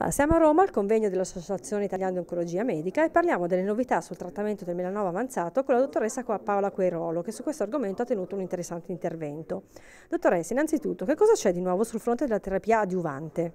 Ah, siamo a Roma al convegno dell'Associazione Italiana di Oncologia Medica e parliamo delle novità sul trattamento del melanoma avanzato con la dottoressa Paola Querolo che su questo argomento ha tenuto un interessante intervento. Dottoressa, innanzitutto che cosa c'è di nuovo sul fronte della terapia adiuvante?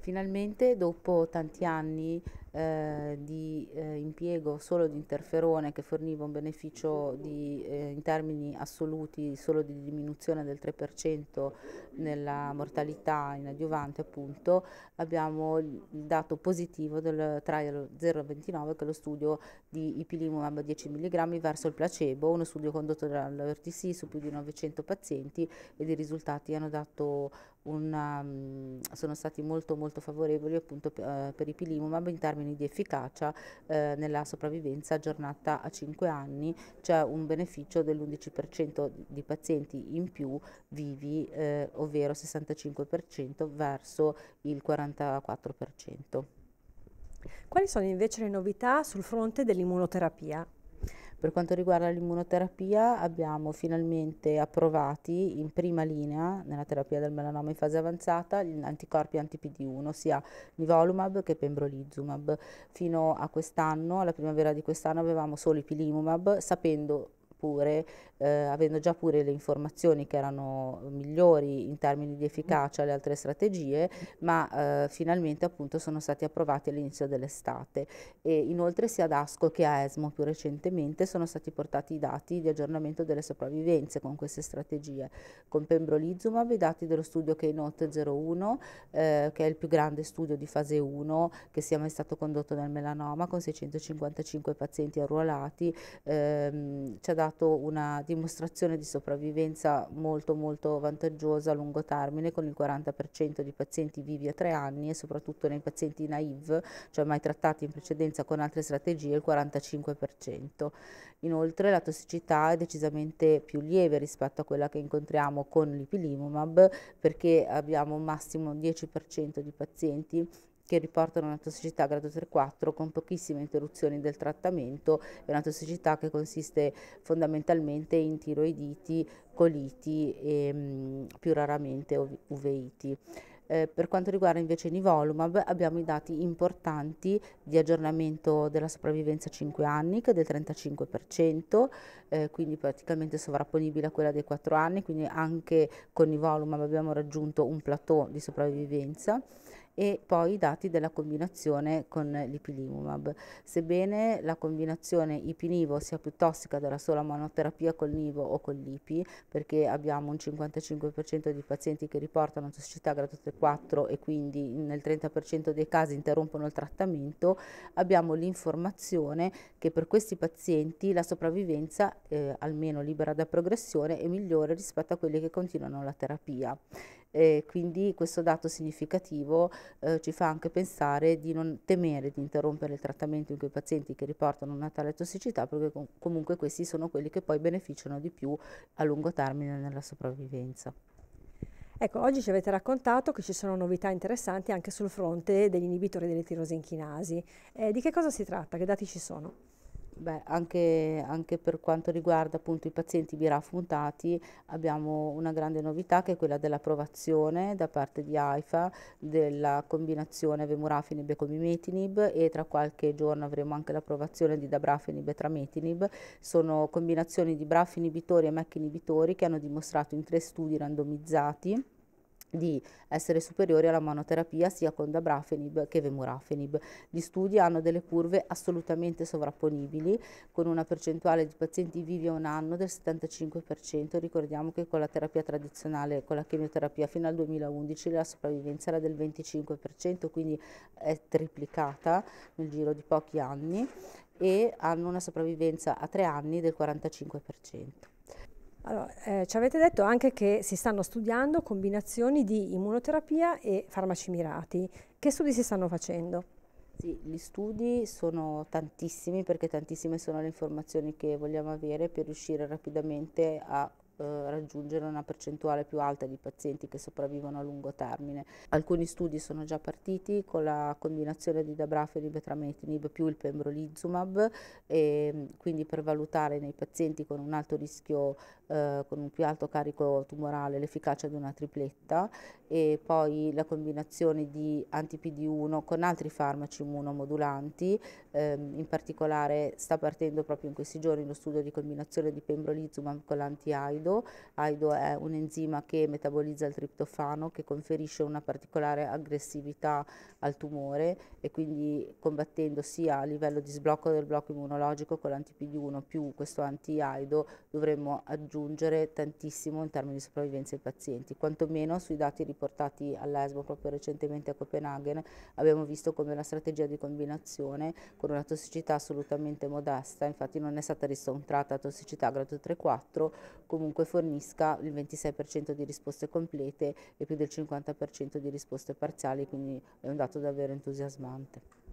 Finalmente dopo tanti anni eh, di eh, impiego solo di interferone che forniva un beneficio di, eh, in termini assoluti solo di diminuzione del 3% nella mortalità in adiuvante appunto abbiamo il dato positivo del trial 0,29 che è lo studio di ipilimumab 10 mg verso il placebo uno studio condotto dall'RTC su più di 900 pazienti ed i risultati hanno dato una, mm, sono stati molto molto favorevoli appunto per, eh, per ipilimumab in termini termini di efficacia eh, nella sopravvivenza aggiornata a 5 anni c'è cioè un beneficio dell'11% di pazienti in più vivi, eh, ovvero 65% verso il 44%. Quali sono invece le novità sul fronte dell'immunoterapia? Per quanto riguarda l'immunoterapia abbiamo finalmente approvati in prima linea nella terapia del melanoma in fase avanzata gli anticorpi anti-PD1, sia nivolumab che pembrolizumab. Fino a quest'anno, alla primavera di quest'anno avevamo solo i pilimumab, sapendo pure, eh, avendo già pure le informazioni che erano migliori in termini di efficacia alle altre strategie, ma eh, finalmente appunto sono stati approvati all'inizio dell'estate. E inoltre sia ad ASCO che a ESMO più recentemente sono stati portati i dati di aggiornamento delle sopravvivenze con queste strategie, con pembrolizumab, i dati dello studio Keynote 01, eh, che è il più grande studio di fase 1 che sia mai stato condotto nel melanoma con 655 pazienti arruolati, ehm, ci ha dato stato una dimostrazione di sopravvivenza molto molto vantaggiosa a lungo termine con il 40% di pazienti vivi a tre anni e soprattutto nei pazienti naive, cioè mai trattati in precedenza con altre strategie, il 45%. Inoltre la tossicità è decisamente più lieve rispetto a quella che incontriamo con l'ipilimumab perché abbiamo un massimo 10% di pazienti che riportano una tossicità grado 3-4 con pochissime interruzioni del trattamento e una tossicità che consiste fondamentalmente in tiroiditi, coliti e ehm, mh, più raramente uveiti. Eh, per quanto riguarda invece Nivolumab abbiamo i dati importanti di aggiornamento della sopravvivenza a 5 anni che è del 35%, eh, quindi praticamente sovrapponibile a quella dei 4 anni, quindi anche con Nivolumab abbiamo raggiunto un plateau di sopravvivenza e poi i dati della combinazione con l'ipilimumab. Sebbene la combinazione ipinivo sia più tossica della sola monoterapia col nivo o con l'ipi, perché abbiamo un 55% di pazienti che riportano tossicità grado 3-4 e quindi nel 30% dei casi interrompono il trattamento, abbiamo l'informazione che per questi pazienti la sopravvivenza, eh, almeno libera da progressione, è migliore rispetto a quelli che continuano la terapia e quindi questo dato significativo eh, ci fa anche pensare di non temere di interrompere il trattamento in quei pazienti che riportano una tale tossicità perché com comunque questi sono quelli che poi beneficiano di più a lungo termine nella sopravvivenza. Ecco, oggi ci avete raccontato che ci sono novità interessanti anche sul fronte degli inibitori delle tirosinchi nasi. Eh, di che cosa si tratta? Che dati ci sono? Beh, anche, anche, per quanto riguarda appunto i pazienti birafuntati abbiamo una grande novità che è quella dell'approvazione da parte di AIFA della combinazione Vemurafinib e comimetinib e tra qualche giorno avremo anche l'approvazione di Dabrafinib e trametinib. Sono combinazioni di BRAF inibitori e MEC inibitori che hanno dimostrato in tre studi randomizzati di essere superiori alla monoterapia sia con dabrafenib che vemurafenib. Gli studi hanno delle curve assolutamente sovrapponibili con una percentuale di pazienti vivi a un anno del 75%, ricordiamo che con la terapia tradizionale, con la chemioterapia fino al 2011 la sopravvivenza era del 25%, quindi è triplicata nel giro di pochi anni e hanno una sopravvivenza a tre anni del 45%. Allora, eh, ci avete detto anche che si stanno studiando combinazioni di immunoterapia e farmaci mirati. Che studi si stanno facendo? Sì, gli studi sono tantissimi perché tantissime sono le informazioni che vogliamo avere per riuscire rapidamente a eh, raggiungere una percentuale più alta di pazienti che sopravvivono a lungo termine. Alcuni studi sono già partiti con la combinazione di dabrafenib e trametinib più il pembrolizumab, e, mm, quindi per valutare nei pazienti con un alto rischio, eh, con un più alto carico tumorale l'efficacia di una tripletta e poi la combinazione di anti-PD1 con altri farmaci immunomodulanti, ehm, in particolare sta partendo proprio in questi giorni lo studio di combinazione di pembrolizumab con l'anti-AIDO AIDO. AIDO è un enzima che metabolizza il triptofano che conferisce una particolare aggressività al tumore e quindi combattendo sia a livello di sblocco del blocco immunologico con l'anti-PD1 più questo anti-AIDO dovremmo aggiungere tantissimo in termini di sopravvivenza ai pazienti. Quantomeno sui dati riportati all'ESBO proprio recentemente a Copenaghen abbiamo visto come una strategia di combinazione con una tossicità assolutamente modesta, infatti non è stata riscontrata tossicità grado 3-4, comunque comunque fornisca il 26% di risposte complete e più del 50% di risposte parziali, quindi è un dato davvero entusiasmante.